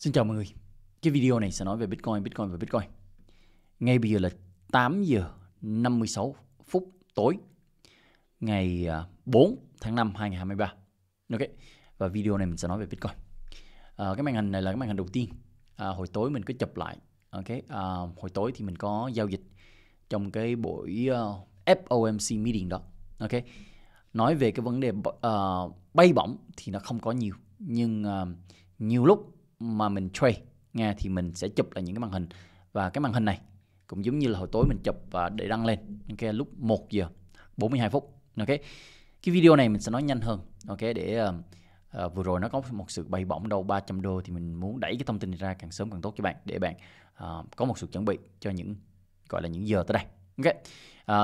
Xin chào mọi người. Cái video này sẽ nói về Bitcoin, Bitcoin và Bitcoin. Ngay bây giờ là 8 giờ 56 phút tối ngày 4 à, tháng 5 2023. Ok. Và video này mình sẽ nói về Bitcoin. À, cái màn hình này là cái màn hình đầu tiên. À, hồi tối mình có chụp lại. Ok. À, hồi tối thì mình có giao dịch trong cái buổi uh, à, FOMC meeting đó. Ok. Nói về cái vấn đề uh, bay bổng thì nó không có nhiều nhưng uh, nhiều lúc mà mình trade nha thì mình sẽ chụp lại những cái màn hình và cái màn hình này cũng giống như là hồi tối mình chụp và để đăng lên ok lúc 1 giờ 42 phút ok cái video này mình sẽ nói nhanh hơn ok để uh, uh, vừa rồi nó có một sự bay bổng đâu 300 đô thì mình muốn đẩy cái thông tin này ra càng sớm càng tốt cho bạn để bạn uh, có một sự chuẩn bị cho những gọi là những giờ tới đây ok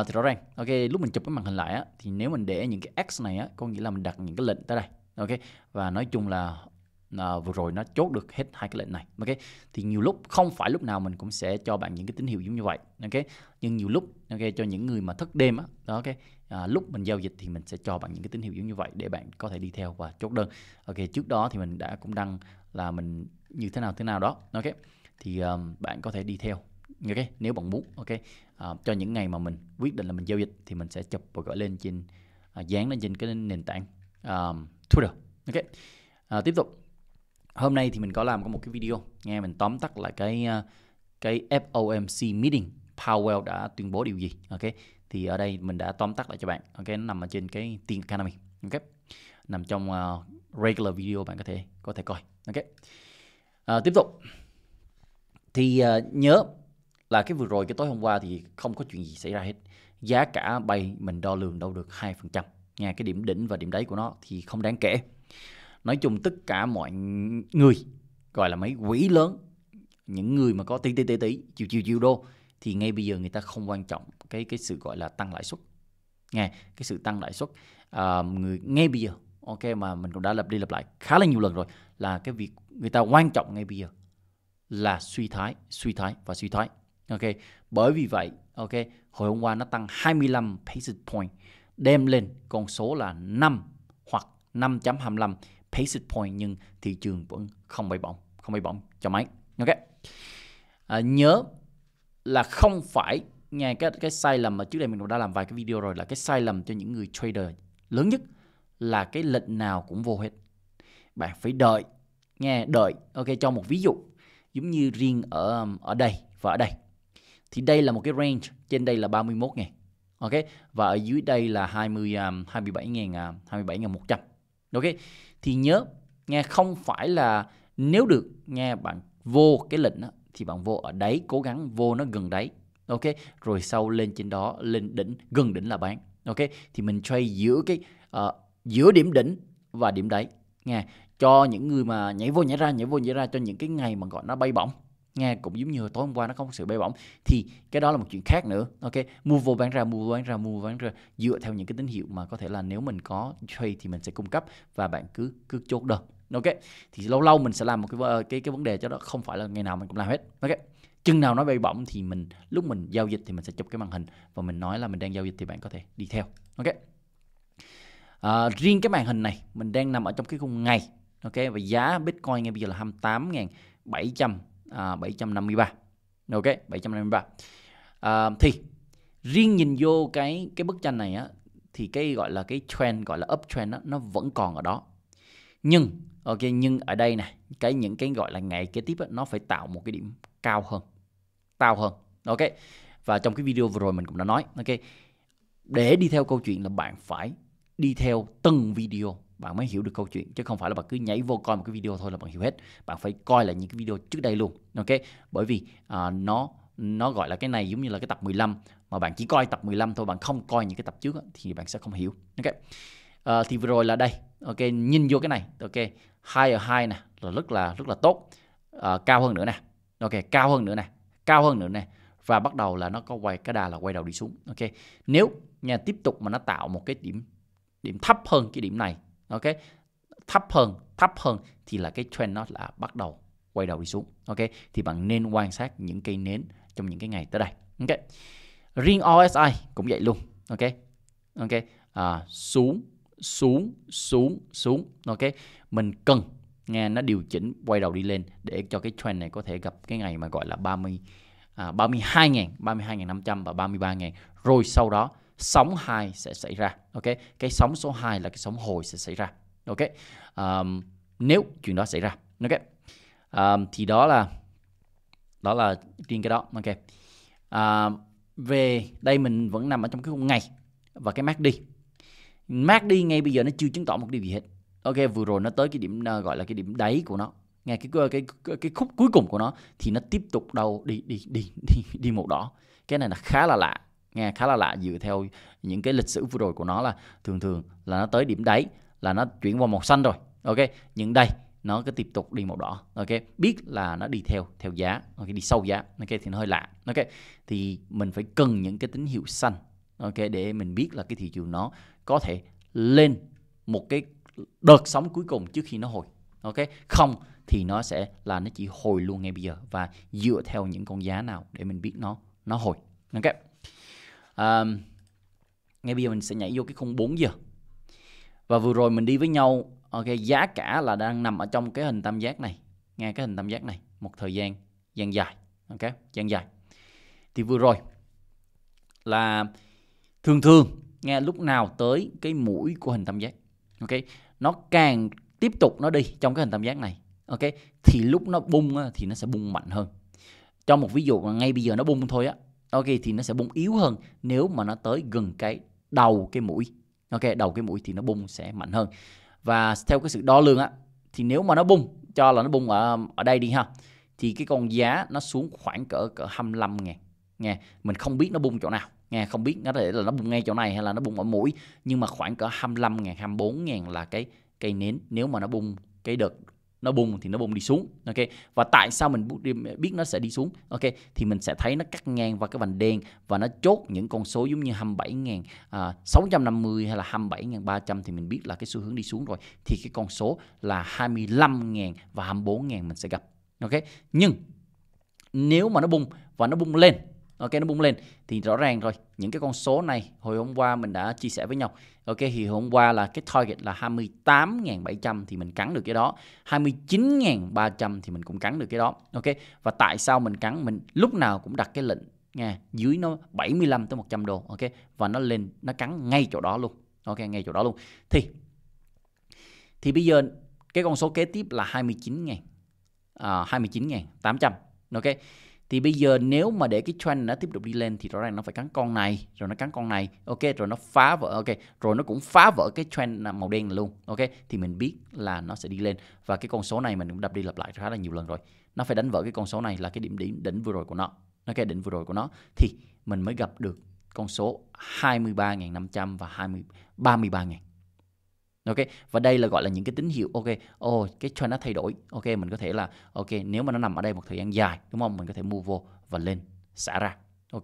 uh, thì rõ ràng ok lúc mình chụp cái màn hình lại á, thì nếu mình để những cái x này á, có nghĩa là mình đặt những cái lệnh tới đây ok và nói chung là à, vừa rồi nó chốt được hết hai cái lệnh này ok thì nhiều lúc không phải lúc nào mình cũng sẽ cho bạn những cái tín hiệu giống như vậy ok nhưng nhiều lúc ok cho những người mà thức đêm á ok à, lúc mình giao dịch thì mình sẽ cho bạn những cái tín hiệu giống như vậy để bạn có thể đi theo và chốt đơn ok trước đó thì mình đã cũng đăng là mình như thế nào thế nào đó ok thì um, bạn có thể đi theo ok nếu bạn muốn ok à, cho những ngày mà mình quyết định là mình giao dịch thì mình sẽ chụp và gửi lên trên à, dán lên trên cái nền tảng um, Twitter ok à, tiếp tục hôm nay thì mình có làm có một cái video nghe mình tóm tắt lại cái ờ, cái FOMC meeting Powell đã tuyên bố điều gì ok thì ở đây mình đã tóm tắt lại cho bạn ok nó nằm ở trên cái tiền economy ok nằm trong uh, regular video bạn có thể có thể coi ok uh, tiếp tục thì uh, nhớ là cái vừa rồi cái tối hôm qua thì không có chuyện gì xảy ra hết giá cả bay mình đo lường đâu được hai phần trăm nghe cái điểm đỉnh và điểm đáy của nó thì không đáng kể nói chung tất cả mọi người gọi là mấy quỹ lớn những người mà có tí tí tí tí chiều chiều chiều đô thì ngay bây giờ người ta không quan trọng cái cái sự gọi là tăng lãi suất nghe cái sự tăng lãi suất à, người ngay bây giờ ok mà mình cũng đã lập đi lập lại khá là nhiều lần rồi là cái việc người ta quan trọng ngay bây giờ là suy thoái suy thoái và suy thoái ok bởi vì vậy ok hồi hôm qua nó tăng 25 basis point đem lên con số là 5 hoặc 5.25 basis point nhưng thị trường vẫn không bay bổng không bay bổng cho máy ok à, nhớ là không phải nghe cái cái sai lầm mà trước đây mình cũng đã làm vài cái video rồi là cái sai lầm cho những người trader lớn nhất là cái lệnh nào cũng vô hết bạn phải đợi nghe đợi ok cho một ví dụ giống như riêng ở um, ở đây và ở đây thì đây là một cái range trên đây là 31 ngàn ok và ở dưới đây là 20 um, 27 ngàn uh, à, 27 ngàn 100 ok thì nhớ nghe không phải là nếu được nghe bạn vô cái lệnh đó, thì bạn vô ở đáy cố gắng vô nó gần đáy ok rồi sau lên trên đó lên đỉnh gần đỉnh là bán ok thì mình trade giữa cái uh, giữa điểm đỉnh và điểm đáy nghe cho những người mà nhảy vô nhảy ra nhảy vô nhảy ra cho những cái ngày mà gọi nó bay bổng nghe cũng giống như tối hôm qua nó không có sự bay bổng thì cái đó là một chuyện khác nữa ok mua vô bán ra mua vô bán ra mua vô bán ra dựa theo những cái tín hiệu mà có thể là nếu mình có trade thì mình sẽ cung cấp và bạn cứ cứ chốt đơn ok thì lâu lâu mình sẽ làm một cái ờ, cái cái vấn đề cho đó không phải là ngày nào mình cũng làm hết ok chừng nào nó bay bổng thì mình lúc mình giao dịch thì mình sẽ chụp cái màn hình và mình nói là mình đang giao dịch thì bạn có thể đi theo ok à, riêng cái màn hình này mình đang nằm ở trong cái khung ngày ok và giá bitcoin ngay bây giờ là 28.700 à, 753 ok 753 à, thì riêng nhìn vô cái cái bức tranh này á thì cái gọi là cái trend gọi là uptrend đó, nó vẫn còn ở đó nhưng ok nhưng ở đây này cái những cái gọi là ngày kế tiếp á nó phải tạo một cái điểm cao hơn cao hơn ok và trong cái video vừa rồi mình cũng đã nói ok để đi theo câu chuyện là bạn phải đi theo từng video bạn mới hiểu được câu chuyện chứ không phải là bạn cứ nhảy vô coi một cái video thôi là bạn hiểu hết bạn phải coi lại những cái video trước đây luôn ok bởi vì à, nó nó gọi là cái này giống như là cái tập 15 mà bạn chỉ coi tập 15 thôi bạn không coi những cái tập trước thì bạn sẽ không hiểu ok à, thì vừa rồi là đây ok nhìn vô cái này ok hai ở hai nè là rất là rất là tốt à, cao hơn nữa nè ok cao hơn nữa nè cao hơn nữa nè và bắt đầu là nó có quay cái đà là quay đầu đi xuống ok nếu nha tiếp tục mà nó tạo một cái điểm điểm thấp hơn cái điểm này ok thấp hơn thấp hơn thì là cái trend nó là bắt đầu quay đầu đi xuống ok thì bạn nên quan sát những cây nến trong những cái ngày tới đây ok riêng OSI cũng vậy luôn ok ok à, xuống xuống xuống xuống ok mình cần nghe nó điều chỉnh quay đầu đi lên để cho cái trend này có thể gặp cái ngày mà gọi là 30 à, 32.000 32.500 và 33.000 rồi sau đó sóng 2 sẽ xảy ra ok cái sóng số 2 là cái sóng hồi sẽ xảy ra ok um, nếu chuyện đó xảy ra ok um, thì đó là đó là riêng cái đó ok um, về đây mình vẫn nằm ở trong cái khung ngày và cái mát đi mát đi ngay bây giờ nó chưa chứng tỏ một điều gì hết ok vừa rồi nó tới cái điểm uh, gọi là cái điểm đáy của nó ngay cái cái cái, cái khúc cuối cùng của nó thì nó tiếp tục đâu đi đi đi đi đi màu đỏ cái này là khá là lạ nghe khá là lạ dựa theo những cái lịch sử vừa rồi của nó là thường thường là nó tới điểm đáy là nó chuyển vào màu xanh rồi ok nhưng đây nó cứ tiếp tục đi màu đỏ ok biết là nó đi theo theo giá ok đi sâu giá ok thì nó hơi lạ ok thì mình phải cần những cái tín hiệu xanh ok để mình biết là cái thị trường nó có thể lên một cái đợt sóng cuối cùng trước khi nó hồi ok không thì nó sẽ là nó chỉ hồi luôn ngay bây giờ và dựa theo những con giá nào để mình biết nó nó hồi ok à, ngay bây giờ mình sẽ nhảy vô cái khung 4 giờ và vừa rồi mình đi với nhau ok giá cả là đang nằm ở trong cái hình tam giác này nghe cái hình tam giác này một thời gian gian dài ok gian dài thì vừa rồi là thường thường nghe lúc nào tới cái mũi của hình tam giác ok nó càng tiếp tục nó đi trong cái hình tam giác này ok thì lúc nó bung á, thì nó sẽ bung mạnh hơn cho một ví dụ là ngay bây giờ nó bung thôi á ok thì nó sẽ bung yếu hơn nếu mà nó tới gần cái đầu cái mũi ok đầu cái mũi thì nó bung sẽ mạnh hơn và theo cái sự đo lường á thì nếu mà nó bung cho là nó bung ở ở đây đi ha thì cái con giá nó xuống khoảng cỡ cỡ 25 ngàn nghe mình không biết nó bung chỗ nào nghe không biết nó có thể là nó bung ngay chỗ này hay là nó bung ở mũi nhưng mà khoảng cỡ 25 ngàn 24 ngàn là cái cây nến nếu mà nó bung cái đợt nó bùng thì nó bùng đi xuống ok và tại sao mình biết nó sẽ đi xuống ok thì mình sẽ thấy nó cắt ngang vào cái vành đen và nó chốt những con số giống như 27 650 à, hay là 27.300 thì mình biết là cái xu hướng đi xuống rồi thì cái con số là 25.000 và 24.000 mình sẽ gặp ok nhưng nếu mà nó bung và nó bung lên ok nó bung lên thì rõ ràng rồi những cái con số này hồi hôm qua mình đã chia sẻ với nhau ok thì hôm qua là cái target là 28.700 thì mình cắn được cái đó 29.300 thì mình cũng cắn được cái đó ok và tại sao mình cắn mình lúc nào cũng đặt cái lệnh nha dưới nó 75 tới 100 đô ok và nó lên nó cắn ngay chỗ đó luôn ok ngay chỗ đó luôn thì thì bây giờ cái con số kế tiếp là 29.000 à, 29.800 ok thì bây giờ nếu mà để cái trend nó tiếp tục đi lên thì rõ ràng nó phải cắn con này rồi nó cắn con này ok rồi nó phá vỡ ok rồi nó cũng phá vỡ cái trend màu đen luôn ok thì mình biết là nó sẽ đi lên và cái con số này mình cũng đập đi lặp lại khá là nhiều lần rồi nó phải đánh vỡ cái con số này là cái điểm đỉnh đỉnh vừa rồi của nó ok đỉnh vừa rồi của nó thì mình mới gặp được con số 23.500 và 20 33.000 ok và đây là gọi là những cái tín hiệu ok oh, cái trend nó thay đổi ok mình có thể là ok nếu mà nó nằm ở đây một thời gian dài đúng không mình có thể mua vô và lên xả ra ok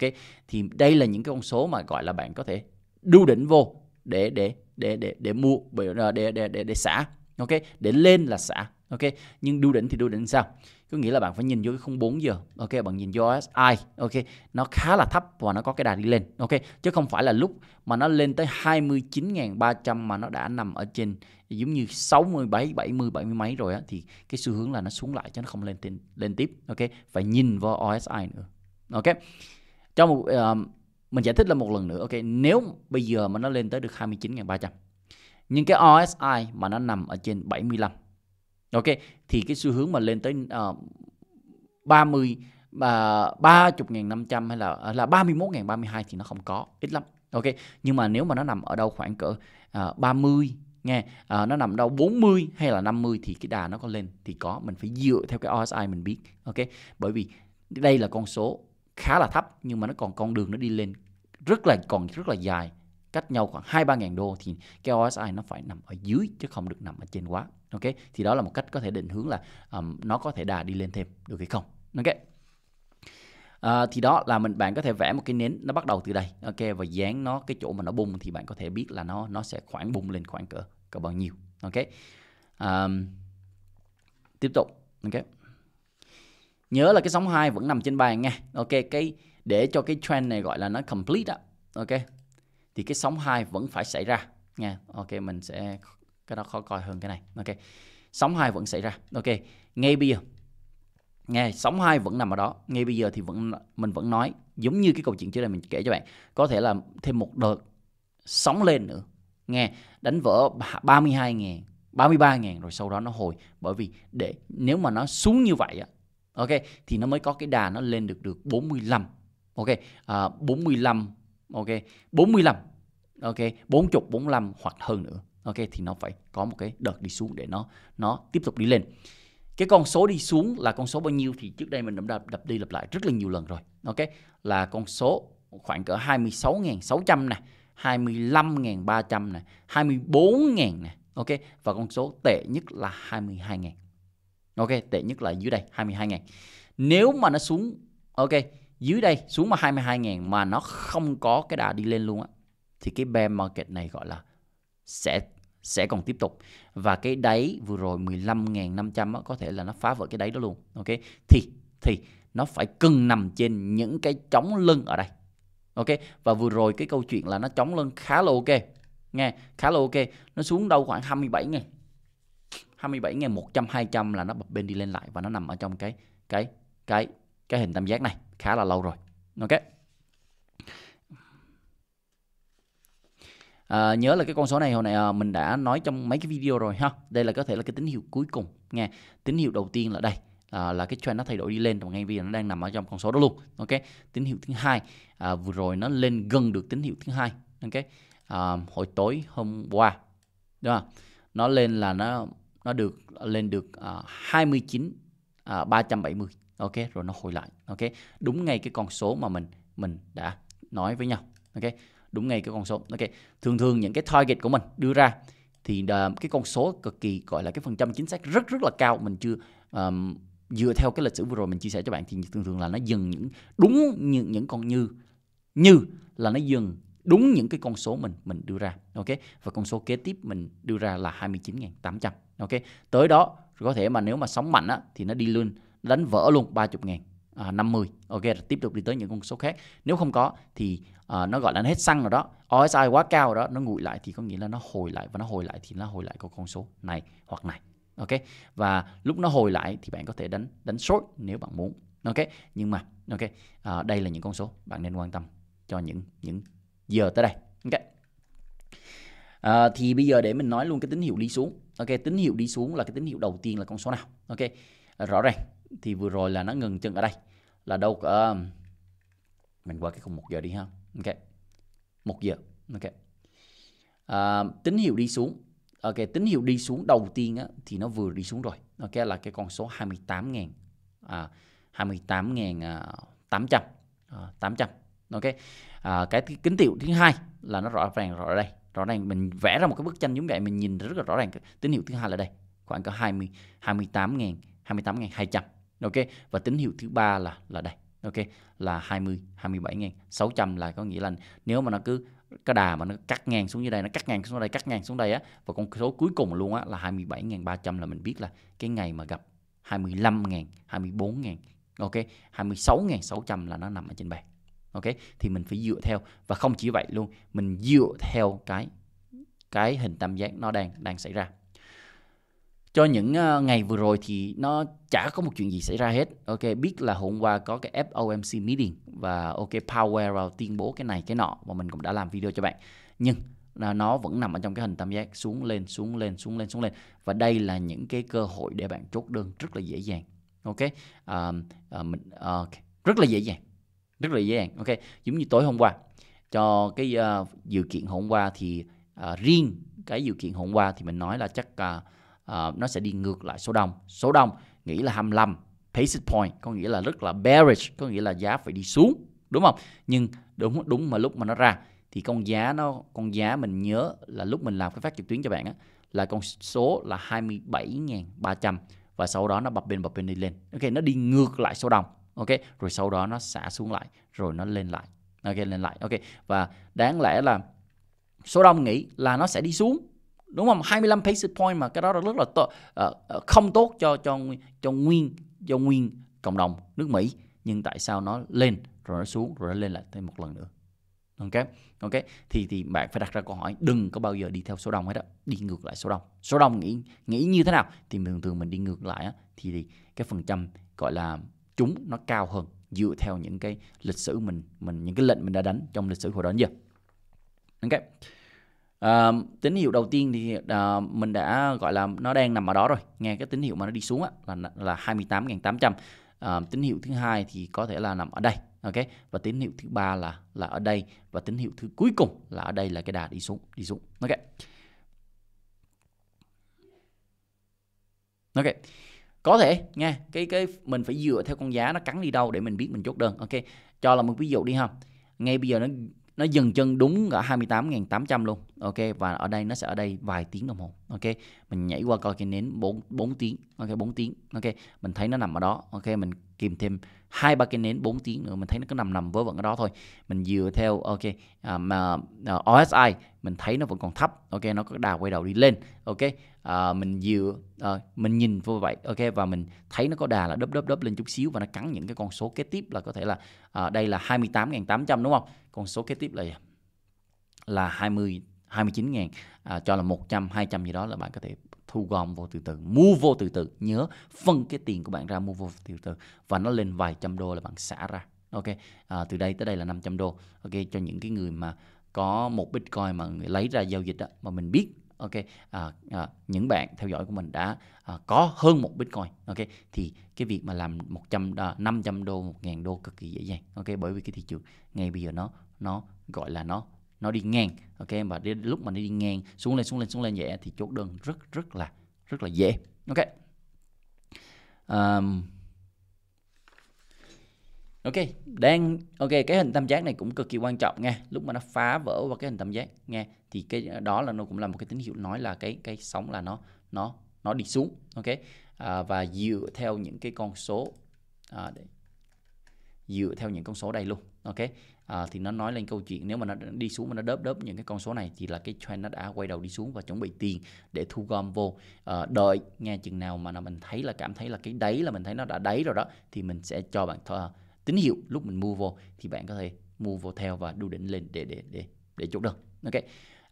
thì đây là những cái con số mà gọi là bạn có thể đu đỉnh vô để để để để để mua để để để, để xả ok để lên là xả ok nhưng đu đỉnh thì đu đỉnh sao có nghĩa là bạn phải nhìn vô cái khung 4 giờ ok bạn nhìn vô SI ok nó khá là thấp và nó có cái đà đi lên ok chứ không phải là lúc mà nó lên tới 29.300 mà nó đã nằm ở trên giống như 60 70 70 70 mấy rồi á thì cái xu hướng là nó xuống lại chứ nó không lên lên, lên tiếp ok phải nhìn vô OSI nữa ok cho một uh, mình giải thích là một lần nữa ok nếu bây giờ mà nó lên tới được 29.300 nhưng cái OSI mà nó nằm ở trên 75 ok thì cái xu hướng mà lên tới uh, ờ, 30 ba à, ba chục ngàn năm trăm hay là à, là ba mươi mốt ngàn ba mươi hai thì nó không có ít lắm ok nhưng mà nếu mà nó nằm ở đâu khoảng cỡ à, ba mươi nghe à, nó nằm đâu 40 hay là 50 thì cái đà nó có lên thì có mình phải dựa theo cái RSI mình biết ok bởi vì đây là con số khá là thấp nhưng mà nó còn con đường nó đi lên rất là còn rất là dài cách nhau khoảng 2 ba ngàn đô thì cái osi nó phải nằm ở dưới chứ không được nằm ở trên quá. Ok, thì đó là một cách có thể định hướng là um, nó có thể đà đi lên thêm được hay không. Ok. À, thì đó là mình bạn có thể vẽ một cái nến nó bắt đầu từ đây ok và dán nó cái chỗ mà nó bung thì bạn có thể biết là nó nó sẽ khoảng bung lên khoảng cỡ cỡ bao nhiêu ok um, tiếp tục ok nhớ là cái sóng 2 vẫn nằm trên bàn nha ok cái để cho cái trend này gọi là nó complete á ok thì cái sóng 2 vẫn phải xảy ra nha. Ok mình sẽ cái đó khó coi hơn cái này. Ok. Sóng 2 vẫn xảy ra. Ok. Ngay bây giờ nghe sóng hai vẫn nằm ở đó ngay bây giờ thì vẫn mình vẫn nói giống như cái câu chuyện trước đây mình kể cho bạn có thể là thêm một đợt sóng lên nữa nghe đánh vỡ 32 ngàn 33 ngàn rồi sau đó nó hồi bởi vì để nếu mà nó xuống như vậy á ok thì nó mới có cái đà nó lên được được 45 ok à, 45 ok 45 ok 40 45 hoặc hơn nữa ok thì nó phải có một cái đợt đi xuống để nó nó tiếp tục đi lên cái con số đi xuống là con số bao nhiêu thì trước đây mình đã đập, đập đi lặp lại rất là nhiều lần rồi ok là con số khoảng cỡ 26.600 nè 25.300 nè 24.000 nè ok và con số tệ nhất là 22.000 ok tệ nhất là dưới đây 22.000 nếu mà nó xuống ok dưới đây xuống mà 22.000 mà nó không có cái đà đi lên luôn á thì cái bear market này gọi là sẽ sẽ còn tiếp tục và cái đáy vừa rồi 15.500 có thể là nó phá vỡ cái đáy đó luôn ok thì thì nó phải cưng nằm trên những cái chống lưng ở đây ok và vừa rồi cái câu chuyện là nó chống lưng khá là ok nghe khá là ok nó xuống đâu khoảng 27 ngàn 27 ngàn 100 200 là nó bập bên đi lên lại và nó nằm ở trong cái cái cái cái hình tam giác này khá là lâu rồi ok À, nhớ là cái con số này hồi nãy à, mình đã nói trong mấy cái video rồi ha đây là có thể là cái tín hiệu cuối cùng nghe tín hiệu đầu tiên là đây à, là cái trend nó thay đổi đi lên trong ngay vì nó đang nằm ở trong con số đó luôn ok tín hiệu thứ hai à, vừa rồi nó lên gần được tín hiệu thứ hai ok à, hồi tối hôm qua đúng không nó lên là nó nó được lên được à, 29 à, 370 ok rồi nó hồi lại ok đúng ngay cái con số mà mình mình đã nói với nhau ok đúng ngay cái con số ok thường thường những cái target của mình đưa ra thì à, cái con số cực kỳ gọi là cái phần trăm chính xác rất rất là cao mình chưa um, dựa theo cái lịch sử vừa rồi mình chia sẻ cho bạn thì thường thường là nó dừng những đúng những những con như như là nó dừng đúng những cái con số mình mình đưa ra ok và con số kế tiếp mình đưa ra là 29.800 ok tới đó có thể mà nếu mà sóng mạnh á, thì nó đi lên đánh vỡ luôn 30 ngàn à, 50 ok rồi tiếp tục đi tới những con số khác nếu không có thì à, nó gọi là nó hết xăng rồi đó OSI quá cao rồi đó nó nguội lại thì có nghĩa là nó hồi lại và nó hồi lại thì nó hồi lại có con số này hoặc này ok và lúc nó hồi lại thì bạn có thể đánh đánh short nếu bạn muốn ok nhưng mà ok à, đây là những con số bạn nên quan tâm cho những những giờ tới đây ok à, thì bây giờ để mình nói luôn cái tín hiệu đi xuống ok tín hiệu đi xuống là cái tín hiệu đầu tiên là con số nào ok rõ ràng thì vừa rồi là nó ngừng chân ở đây là đâu cỡ um, mình qua cái khung một giờ đi ha ok một giờ ok à, tín hiệu đi xuống ok tín hiệu đi xuống đầu tiên á, thì nó vừa đi xuống rồi ok là cái con số 28 ngàn à, 28 ngàn à, 800 à, 800 ok à, cái kính hiệu thứ hai là nó rõ ràng rõ ở đây rõ ràng mình vẽ ra một cái bức tranh giống vậy mình nhìn rất là rõ ràng tín hiệu thứ hai là đây khoảng có 20 28 ngàn 28 ngàn 200 ok và tín hiệu thứ ba là là đây ok là 20 27 ngàn 600 là có nghĩa là nếu mà nó cứ cái đà mà nó cắt ngang xuống dưới đây nó cắt ngang xuống đây cắt ngang xuống đây á và con số cuối cùng luôn á là 27.300 là mình biết là cái ngày mà gặp 25.000 24.000 ok 26.600 là nó nằm ở trên bàn ok thì mình phải dựa theo và không chỉ vậy luôn mình dựa theo cái cái hình tam giác nó đang đang xảy ra cho những ờ, ngày vừa rồi thì nó chả có một chuyện gì xảy ra hết ok biết là hôm qua có cái FOMC meeting và ok Powell tuyên bố cái này cái nọ và mình cũng đã làm video cho bạn nhưng nó vẫn nằm ở trong cái hình tam giác xuống lên xuống lên xuống lên xuống lên và đây là những cái cơ hội để bạn chốt đơn rất là dễ dàng ok um, uh, mình uh, okay. rất là dễ dàng rất là dễ dàng ok giống như tối hôm qua cho cái uh, dự kiện hôm qua thì uh, riêng cái dự kiện hôm qua thì mình nói là chắc uh, Ờ, nó sẽ đi ngược lại số đông số đông nghĩ là 25 basis point có nghĩa là rất là bearish có nghĩa là giá phải đi xuống đúng không nhưng đúng đúng mà lúc mà nó ra thì con giá nó con giá mình nhớ là lúc mình làm cái phát trực tuyến cho bạn á là con số là 27.300 và sau đó nó bập bên bập bên đi lên ok nó đi ngược lại số đông ok rồi sau đó nó xả xuống lại rồi nó lên lại ok lên lại ok và đáng lẽ là số đông nghĩ là nó sẽ đi xuống đúng không 25 basis point mà cái đó rất là to, uh, không tốt cho cho cho nguyên cho nguyên cộng đồng nước Mỹ nhưng tại sao nó lên rồi nó xuống rồi nó lên lại thêm một lần nữa ok ok thì thì bạn phải đặt ra câu hỏi đừng có bao giờ đi theo số đông hết đó đi ngược lại số đông số đông nghĩ nghĩ như thế nào thì thường thường mình đi ngược lại á thì, thì cái phần trăm gọi là chúng nó cao hơn dựa theo những cái lịch sử mình mình những cái lệnh mình đã đánh trong lịch sử hồi đó đến giờ ok à, tín hiệu đầu tiên thì à, mình đã gọi là nó đang nằm ở đó rồi nghe cái tín hiệu mà nó đi xuống á, là là 28.800 à, ờ, tín hiệu thứ hai thì có thể là nằm ở đây ok và tín hiệu thứ ba là là ở đây và tín hiệu thứ cuối cùng là ở đây là cái đà đi xuống đi xuống ok ok có thể nghe cái cái mình phải dựa theo con giá nó cắn đi đâu để mình biết mình chốt đơn ok cho là một ví dụ đi ha ngay bây giờ nó nó dừng chân đúng ở 28.800 luôn ok và ở đây nó sẽ ở đây vài tiếng đồng hồ ok mình nhảy qua coi cái nến 4, 4 tiếng ok 4 tiếng ok mình thấy nó nằm ở đó ok mình kìm thêm hai ba cái nến 4 tiếng nữa mình thấy nó cứ nằm nằm vớ vẩn ở đó thôi mình dựa theo ok mà mà à, OSI mình thấy nó vẫn còn thấp ok nó có đà quay đầu đi lên ok à, mình dựa à, mình nhìn vô vậy ok và mình thấy nó có đà là đớp đớp đớp lên chút xíu và nó cắn những cái con số kế tiếp là có thể là à, đây là 28.800 đúng không con số kế tiếp là là 20 29.000 à, cho là 100 200 gì đó là bạn có thể thu gom vô từ từ mua vô từ từ nhớ phân cái tiền của bạn ra mua vô từ từ và nó lên vài trăm đô là bạn xả ra ok à, từ đây tới đây là 500 đô ok cho những cái người mà có một bitcoin mà người lấy ra giao dịch đó, mà mình biết ok à, à, những bạn theo dõi của mình đã à, có hơn một bitcoin ok thì cái việc mà làm 100 à, 500 đô 1.000 đô cực kỳ dễ dàng ok bởi vì cái thị trường ngay bây giờ nó nó gọi là nó nó đi ngang ok và đến lúc mà nó đi ngang xuống lên xuống lên xuống lên vậy thì chốt đơn rất rất là rất là dễ ok um, ok đang ok cái hình tam giác này cũng cực kỳ quan trọng nha lúc mà nó phá vỡ qua cái hình tam giác nha thì cái đó là nó cũng là một cái tín hiệu nói là cái cái sóng là nó nó nó đi xuống ok à, và dựa theo những cái con số à, để, dựa theo những con số đây luôn ok à, thì nó nói lên câu chuyện nếu mà nó đi xuống mà nó đớp đớp những cái con số này thì là cái trend nó đã quay đầu đi xuống và chuẩn bị tiền để thu gom vô à, đợi nghe chừng nào mà mình thấy là cảm thấy là cái đáy là mình thấy nó đã đáy rồi đó thì mình sẽ cho bạn thờ, tín hiệu lúc mình mua vô thì bạn có thể mua vô theo và đu đỉnh lên để để để để chốt được ok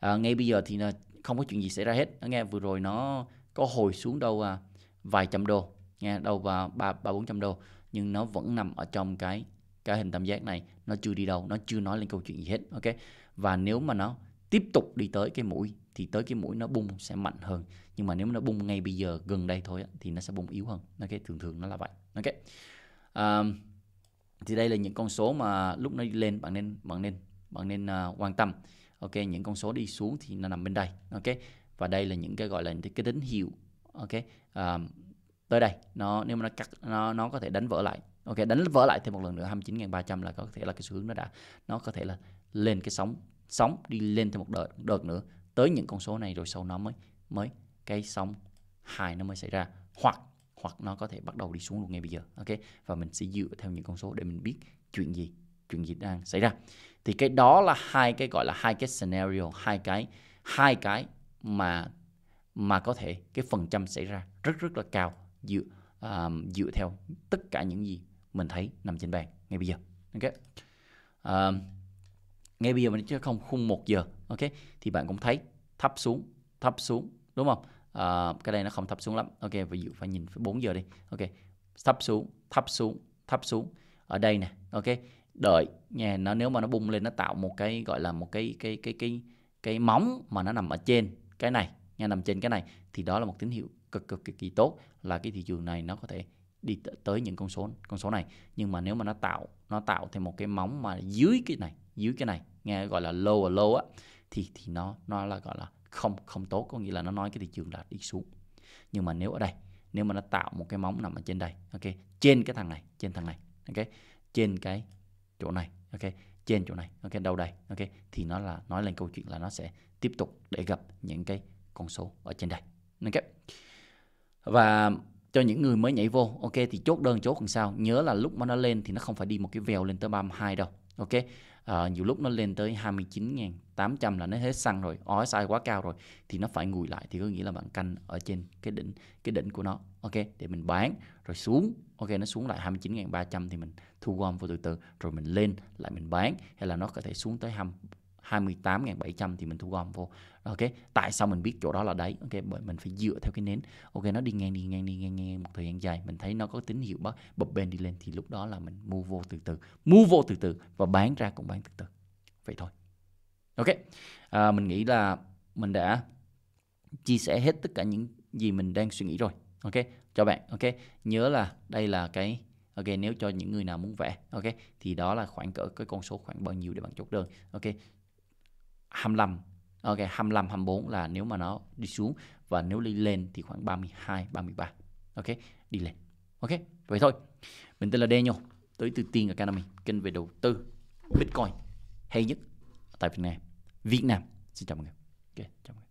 à, ngay bây giờ thì không có chuyện gì xảy ra hết nghe vừa rồi nó có hồi xuống đâu à, vài trăm đô nghe đâu vào ba ba bốn trăm đô nhưng nó vẫn nằm ở trong cái cái hình tam giác này nó chưa đi đâu nó chưa nói lên câu chuyện gì hết ok và nếu mà nó tiếp tục đi tới cái mũi thì tới cái mũi nó bung sẽ mạnh hơn nhưng mà nếu mà nó bung ngay bây giờ gần đây thôi thì nó sẽ bung yếu hơn ok thường thường nó là vậy ok um, thì đây là những con số mà lúc nó đi lên bạn nên bạn nên bạn nên uh, quan tâm ok những con số đi xuống thì nó nằm bên đây ok và đây là những cái gọi là những cái tín hiệu ok um, tới đây nó nếu mà nó cắt nó nó có thể đánh vỡ lại ok đánh vỡ lại thêm một lần nữa 29.300 là có thể là cái xu hướng nó đã nó có thể là lên cái sóng sóng đi lên thêm một đợt đợt nữa tới những con số này rồi sau nó mới mới cái sóng hài nó mới xảy ra hoặc hoặc nó có thể bắt đầu đi xuống luôn ngay bây giờ ok và mình sẽ dựa theo những con số để mình biết chuyện gì chuyện gì đang xảy ra thì cái đó là hai cái gọi là hai cái scenario hai cái hai cái mà mà có thể cái phần trăm xảy ra rất rất là cao dựa um, dựa theo tất cả những gì mình thấy nằm trên bàn ngay bây giờ ok à, ngay bây giờ mình chưa không khung một giờ ok thì bạn cũng thấy thấp xuống thấp xuống đúng không à, cái đây nó không thấp xuống lắm ok ví dụ phải nhìn phải 4 giờ đi ok thấp xuống thấp xuống thấp xuống ở đây nè ok đợi nha nó nếu mà nó bung lên nó tạo một cái gọi là một cái cái cái cái cái móng mà nó nằm ở trên cái này nha nằm trên cái này thì đó là một tín hiệu cực cực kỳ tốt là cái thị trường này nó có thể đi tới những con số con số này nhưng mà nếu mà nó tạo nó tạo thêm một cái móng mà dưới cái này dưới cái này nghe gọi là low ở low á thì thì nó nó là gọi là không không tốt có nghĩa là nó nói cái thị trường đã đi xuống nhưng mà nếu ở đây nếu mà nó tạo một cái móng nằm ở trên đây ok trên cái thằng này trên thằng này ok trên cái chỗ này ok trên chỗ này ok đâu đây ok thì nó là nói lên câu chuyện là nó sẽ tiếp tục để gặp những cái con số ở trên đây ok và cho những người mới nhảy vô ok thì chốt đơn chốt làm sao nhớ là lúc mà nó lên thì nó không phải đi một cái vèo lên tới 32 đâu ok à, nhiều lúc nó lên tới 29.800 là nó hết xăng rồi OSI quá cao rồi thì nó phải ngồi lại thì có nghĩa là bạn canh ở trên cái đỉnh cái đỉnh của nó ok để mình bán rồi xuống ok nó xuống lại 29.300 thì mình thu gom vô từ từ rồi mình lên lại mình bán hay là nó có thể xuống tới 28.700 thì mình thu gom vô ok tại sao mình biết chỗ đó là đáy ok bởi mình phải dựa theo cái nến ok nó đi ngang đi ngang đi ngang, ngang một thời gian dài mình thấy nó có tín hiệu bắt bập bên đi lên thì lúc đó là mình mua vô từ từ mua vô từ từ và bán ra cũng bán từ từ vậy thôi ok à, mình nghĩ là mình đã chia sẻ hết tất cả những gì mình đang suy nghĩ rồi ok cho bạn ok nhớ là đây là cái ok nếu cho những người nào muốn vẽ ok thì đó là khoảng cỡ cái con số khoảng bao nhiêu để bạn chốt đơn ok 25 ok 25 24 là nếu mà nó đi xuống và nếu đi lên thì khoảng 32 33 ok đi lên ok vậy thôi mình tên là Daniel tới từ Tiên Academy kênh về đầu tư Bitcoin hay nhất tại Việt Nam Việt Nam xin chào mọi người ok chào mọi người